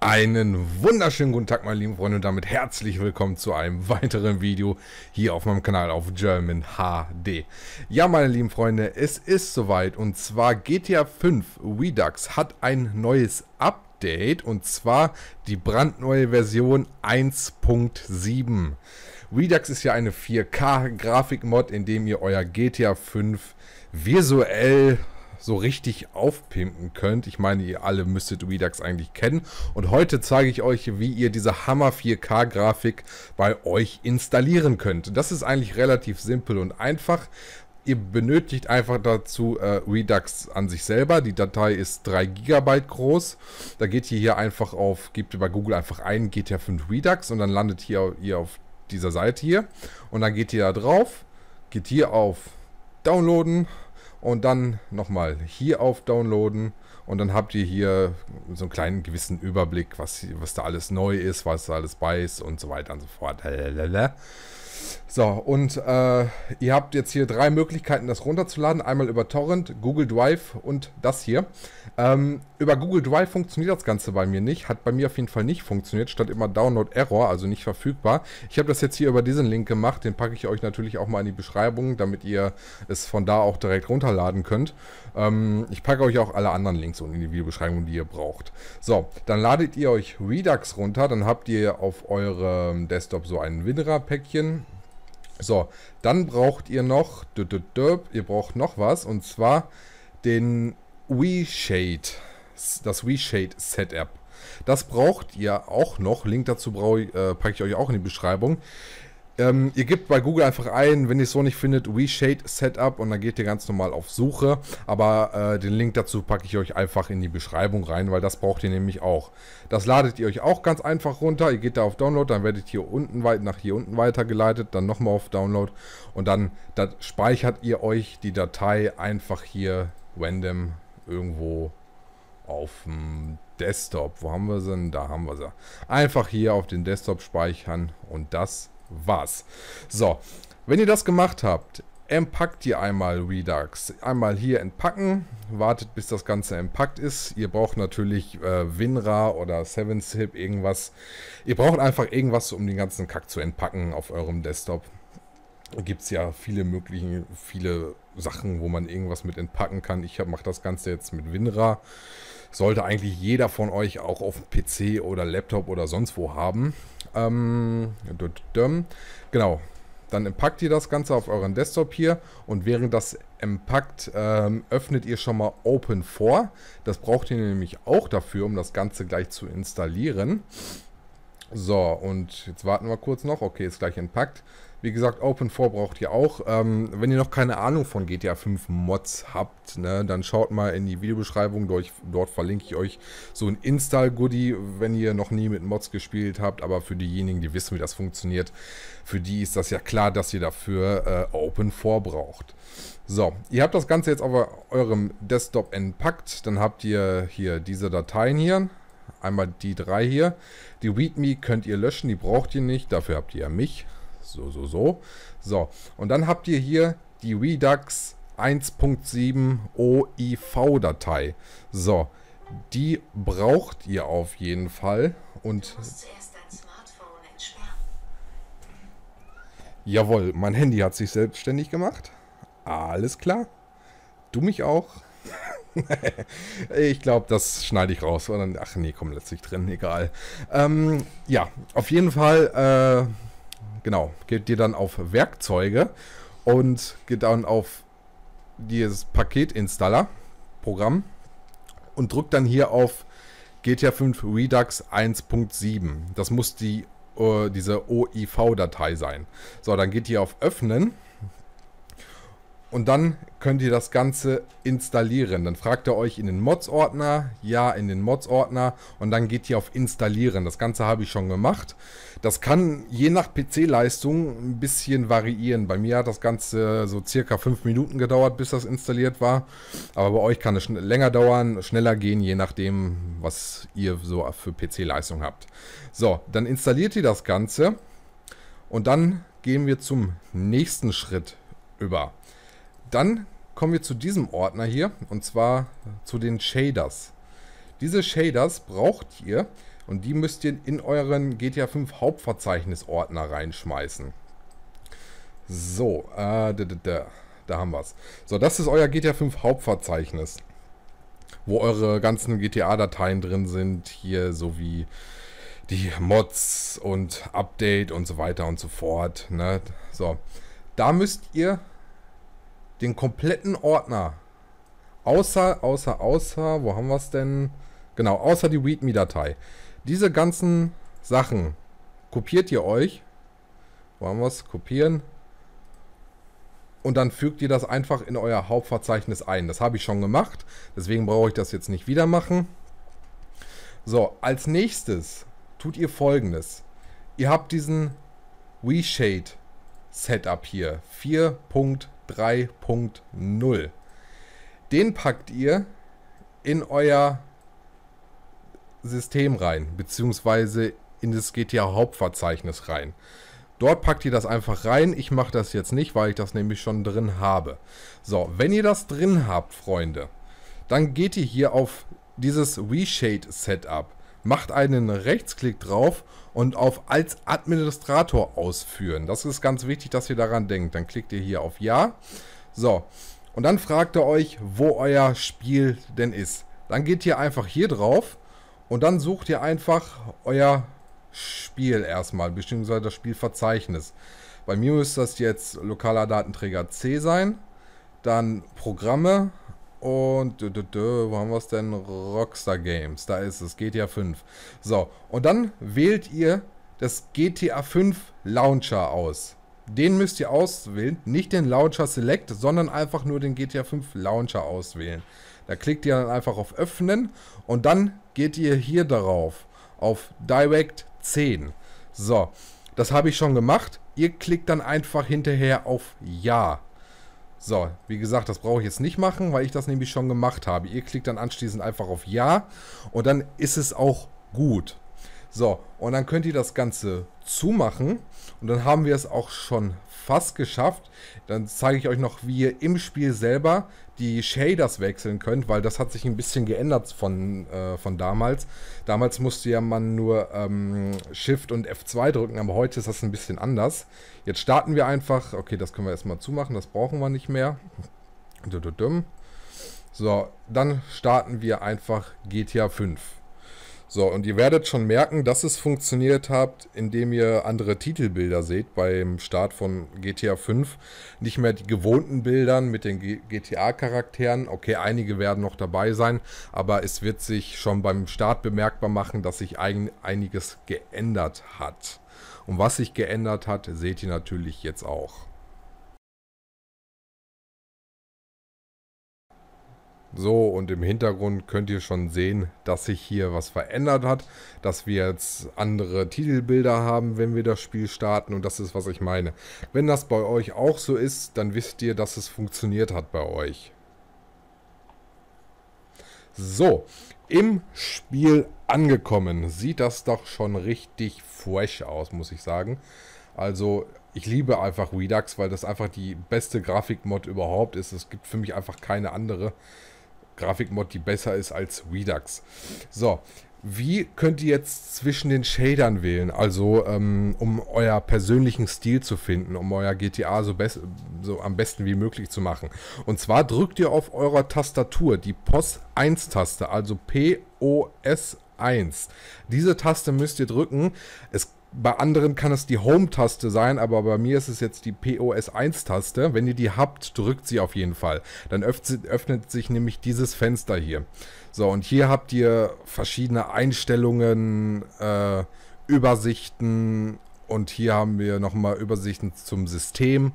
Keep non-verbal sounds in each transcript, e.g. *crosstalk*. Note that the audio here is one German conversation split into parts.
Einen wunderschönen guten Tag, meine lieben Freunde, und damit herzlich willkommen zu einem weiteren Video hier auf meinem Kanal auf German HD. Ja, meine lieben Freunde, es ist soweit und zwar GTA 5 Redux hat ein neues Update Update und zwar die brandneue Version 1.7. Redux ist ja eine 4K-Grafikmod, in dem ihr euer GTA 5 visuell so richtig aufpimpen könnt. Ich meine, ihr alle müsstet Redux eigentlich kennen. Und heute zeige ich euch, wie ihr diese Hammer 4K-Grafik bei euch installieren könnt. Das ist eigentlich relativ simpel und einfach ihr benötigt einfach dazu äh, Redux an sich selber. Die Datei ist 3 GB groß. Da geht ihr hier einfach auf, gebt ihr bei Google einfach ein GTA 5 Redux und dann landet hier ihr auf dieser Seite hier. Und dann geht ihr da drauf, geht hier auf Downloaden und dann nochmal hier auf Downloaden. Und dann habt ihr hier so einen kleinen gewissen Überblick, was, was da alles neu ist, was da alles bei ist und so weiter und so fort. Lalalala. So, und äh, ihr habt jetzt hier drei Möglichkeiten, das runterzuladen. Einmal über Torrent, Google Drive und das hier. Ähm, über Google Drive funktioniert das Ganze bei mir nicht. Hat bei mir auf jeden Fall nicht funktioniert. Statt immer Download Error, also nicht verfügbar. Ich habe das jetzt hier über diesen Link gemacht. Den packe ich euch natürlich auch mal in die Beschreibung, damit ihr es von da auch direkt runterladen könnt. Ähm, ich packe euch auch alle anderen Links unten in die Videobeschreibung, die ihr braucht. So, dann ladet ihr euch Redux runter, dann habt ihr auf eurem Desktop so ein winra päckchen So, dann braucht ihr noch, ihr braucht noch was und zwar den WeShade, das WeShade Setup. Das braucht ihr auch noch. Link dazu äh, packe ich euch auch in die Beschreibung. Ähm, ihr gebt bei Google einfach ein, wenn ihr es so nicht findet, WeShade Setup und dann geht ihr ganz normal auf Suche. Aber äh, den Link dazu packe ich euch einfach in die Beschreibung rein, weil das braucht ihr nämlich auch. Das ladet ihr euch auch ganz einfach runter. Ihr geht da auf Download, dann werdet ihr unten weit nach hier unten weitergeleitet, dann nochmal auf Download und dann speichert ihr euch die Datei einfach hier random irgendwo auf dem Desktop. Wo haben wir sie denn? Da haben wir sie. Einfach hier auf den Desktop speichern und das war's. So, wenn ihr das gemacht habt, empackt ihr einmal Redux. Einmal hier entpacken, wartet bis das Ganze entpackt ist. Ihr braucht natürlich äh, WinRAR oder 7-Zip, irgendwas. Ihr braucht einfach irgendwas, um den ganzen Kack zu entpacken auf eurem Desktop. Gibt es ja viele mögliche, viele Sachen, wo man irgendwas mit entpacken kann. Ich mache das Ganze jetzt mit WinRAR. Sollte eigentlich jeder von euch auch auf dem PC oder Laptop oder sonst wo haben. Ähm, genau. Dann empackt ihr das Ganze auf euren Desktop hier und während das empackt, ähm, öffnet ihr schon mal Open4. Das braucht ihr nämlich auch dafür, um das Ganze gleich zu installieren. So, und jetzt warten wir kurz noch. Okay, ist gleich entpackt. Wie gesagt, Open4 braucht ihr auch. Ähm, wenn ihr noch keine Ahnung von GTA 5 Mods habt, ne, dann schaut mal in die Videobeschreibung. Durch, dort verlinke ich euch so ein Install-Goodie, wenn ihr noch nie mit Mods gespielt habt. Aber für diejenigen, die wissen, wie das funktioniert, für die ist das ja klar, dass ihr dafür äh, Open4 braucht. So, ihr habt das Ganze jetzt auf eurem Desktop entpackt. Dann habt ihr hier diese Dateien hier. Einmal die drei hier. Die Readme könnt ihr löschen, die braucht ihr nicht. Dafür habt ihr ja mich. So, so, so. So, und dann habt ihr hier die Redux 1.7 OIV-Datei. So, die braucht ihr auf jeden Fall. Und... Jawohl, mein Handy hat sich selbstständig gemacht. Alles klar. Du mich auch. *laughs* ich glaube, das schneide ich raus. Dann, ach nee, komm, letztlich drin, egal. Ähm, ja, auf jeden Fall, äh, genau, geht dir dann auf Werkzeuge und geht dann auf dieses Paketinstaller, Programm und drückt dann hier auf GTA 5 Redux 1.7. Das muss die, äh, diese OIV-Datei sein. So, dann geht ihr auf Öffnen und dann könnt ihr das Ganze installieren. Dann fragt ihr euch in den Mods-Ordner, ja, in den Mods-Ordner und dann geht ihr auf Installieren. Das Ganze habe ich schon gemacht. Das kann je nach PC-Leistung ein bisschen variieren. Bei mir hat das Ganze so circa 5 Minuten gedauert, bis das installiert war. Aber bei euch kann es länger dauern, schneller gehen, je nachdem, was ihr so für PC-Leistung habt. So, dann installiert ihr das Ganze und dann gehen wir zum nächsten Schritt über. Dann kommen wir zu diesem Ordner hier und zwar zu den Shaders. Diese Shaders braucht ihr und die müsst ihr in euren GTA 5 Hauptverzeichnis Ordner reinschmeißen. So, äh, da, da, da haben wir es. So, das ist euer GTA 5 Hauptverzeichnis, wo eure ganzen GTA-Dateien drin sind, hier sowie die Mods und Update und so weiter und so fort. Ne? So, da müsst ihr den kompletten Ordner. Außer, außer, außer, wo haben wir es denn? Genau, außer die README-Datei. Diese ganzen Sachen kopiert ihr euch. Wo haben wir es? Kopieren. Und dann fügt ihr das einfach in euer Hauptverzeichnis ein. Das habe ich schon gemacht. Deswegen brauche ich das jetzt nicht wieder machen. So, als nächstes tut ihr folgendes. Ihr habt diesen Reshade Setup hier. 4. 3.0. Den packt ihr in euer System rein, beziehungsweise in das GTA Hauptverzeichnis rein. Dort packt ihr das einfach rein. Ich mache das jetzt nicht, weil ich das nämlich schon drin habe. So, wenn ihr das drin habt, Freunde, dann geht ihr hier auf dieses Reshade Setup macht einen Rechtsklick drauf und auf als Administrator ausführen. Das ist ganz wichtig, dass ihr daran denkt. Dann klickt ihr hier auf Ja. So, und dann fragt ihr euch, wo euer Spiel denn ist. Dann geht ihr einfach hier drauf und dann sucht ihr einfach euer Spiel erstmal, beziehungsweise das Spielverzeichnis. Bei mir müsste das jetzt lokaler Datenträger C sein, dann Programme, und dö, dö, dö, wo haben wir es denn? Rockstar Games. Da ist es, GTA 5. So, und dann wählt ihr das GTA 5 Launcher aus. Den müsst ihr auswählen, nicht den Launcher Select, sondern einfach nur den GTA 5 Launcher auswählen. Da klickt ihr dann einfach auf Öffnen und dann geht ihr hier darauf, auf Direct 10. So, das habe ich schon gemacht. Ihr klickt dann einfach hinterher auf Ja. So, wie gesagt, das brauche ich jetzt nicht machen, weil ich das nämlich schon gemacht habe. Ihr klickt dann anschließend einfach auf Ja und dann ist es auch gut. So, und dann könnt ihr das Ganze zumachen und dann haben wir es auch schon fast geschafft. Dann zeige ich euch noch, wie ihr im Spiel selber die Shaders wechseln könnt, weil das hat sich ein bisschen geändert von, äh, von damals. Damals musste ja man nur ähm, Shift und F2 drücken, aber heute ist das ein bisschen anders. Jetzt starten wir einfach. Okay, das können wir erstmal zumachen, das brauchen wir nicht mehr. So, dann starten wir einfach GTA 5. So, und ihr werdet schon merken, dass es funktioniert habt, indem ihr andere Titelbilder seht beim Start von GTA 5. Nicht mehr die gewohnten Bildern mit den GTA-Charakteren. Okay, einige werden noch dabei sein, aber es wird sich schon beim Start bemerkbar machen, dass sich ein, einiges geändert hat. Und was sich geändert hat, seht ihr natürlich jetzt auch. So, und im Hintergrund könnt ihr schon sehen, dass sich hier was verändert hat, dass wir jetzt andere Titelbilder haben, wenn wir das Spiel starten und das ist, was ich meine. Wenn das bei euch auch so ist, dann wisst ihr, dass es funktioniert hat bei euch. So, im Spiel angekommen sieht das doch schon richtig fresh aus, muss ich sagen. Also ich liebe einfach Redux, weil das einfach die beste Grafikmod überhaupt ist. Es gibt für mich einfach keine andere. Grafikmod, die besser ist als Redux. So, wie könnt ihr jetzt zwischen den Shadern wählen? Also, ähm, um euer persönlichen Stil zu finden, um euer GTA so, so, am besten wie möglich zu machen. Und zwar drückt ihr auf eurer Tastatur die POS-1-Taste, also P-O-S-1. Diese Taste müsst ihr drücken. Es bei anderen kann es die Home-Taste sein, aber bei mir ist es jetzt die POS1-Taste. Wenn ihr die habt, drückt sie auf jeden Fall. Dann öffnet sich nämlich dieses Fenster hier. So, und hier habt ihr verschiedene Einstellungen, äh, Übersichten und hier haben wir nochmal Übersichten zum System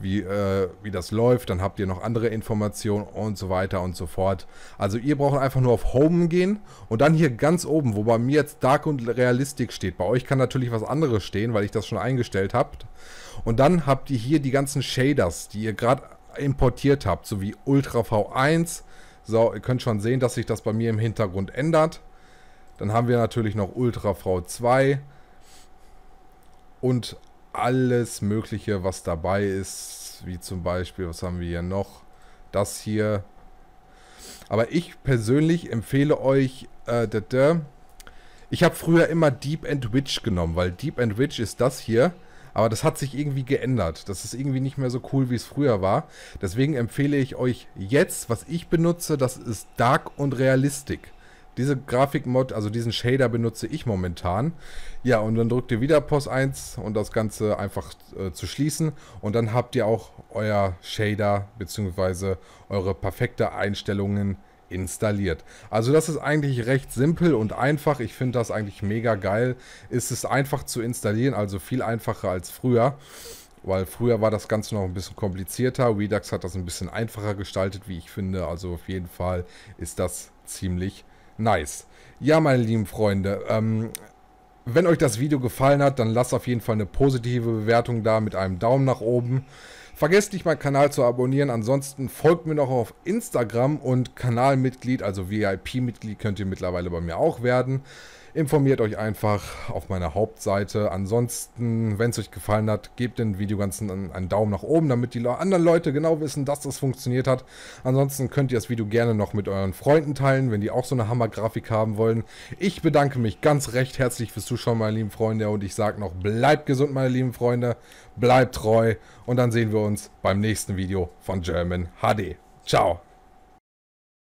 wie, äh, wie das läuft. Dann habt ihr noch andere Informationen und so weiter und so fort. Also ihr braucht einfach nur auf Home gehen und dann hier ganz oben, wo bei mir jetzt Dark und Realistik steht. Bei euch kann natürlich was anderes stehen, weil ich das schon eingestellt habe. Und dann habt ihr hier die ganzen Shaders, die ihr gerade importiert habt, sowie Ultra V1. So, ihr könnt schon sehen, dass sich das bei mir im Hintergrund ändert. Dann haben wir natürlich noch Ultra V2 und alles Mögliche, was dabei ist, wie zum Beispiel, was haben wir hier noch? Das hier. Aber ich persönlich empfehle euch, äh, ich habe früher immer Deep and Witch genommen, weil Deep and Witch ist das hier. Aber das hat sich irgendwie geändert. Das ist irgendwie nicht mehr so cool, wie es früher war. Deswegen empfehle ich euch jetzt, was ich benutze, das ist Dark und Realistik. Diese Grafikmod, also diesen Shader benutze ich momentan. Ja, und dann drückt ihr wieder POS 1 und das Ganze einfach äh, zu schließen. Und dann habt ihr auch euer Shader bzw. eure perfekte Einstellungen installiert. Also das ist eigentlich recht simpel und einfach. Ich finde das eigentlich mega geil. Ist es einfach zu installieren, also viel einfacher als früher. Weil früher war das Ganze noch ein bisschen komplizierter. Redux hat das ein bisschen einfacher gestaltet, wie ich finde. Also auf jeden Fall ist das ziemlich Nice. Ja, meine lieben Freunde, ähm, wenn euch das Video gefallen hat, dann lasst auf jeden Fall eine positive Bewertung da mit einem Daumen nach oben. Vergesst nicht, meinen Kanal zu abonnieren. Ansonsten folgt mir noch auf Instagram und Kanalmitglied, also VIP-Mitglied könnt ihr mittlerweile bei mir auch werden informiert euch einfach auf meiner Hauptseite. Ansonsten, wenn es euch gefallen hat, gebt dem Video ganzen einen Daumen nach oben, damit die anderen Leute genau wissen, dass das funktioniert hat. Ansonsten könnt ihr das Video gerne noch mit euren Freunden teilen, wenn die auch so eine Hammer-Grafik haben wollen. Ich bedanke mich ganz recht herzlich fürs Zuschauen, meine lieben Freunde. Und ich sage noch, bleibt gesund, meine lieben Freunde. Bleibt treu. Und dann sehen wir uns beim nächsten Video von German HD. Ciao.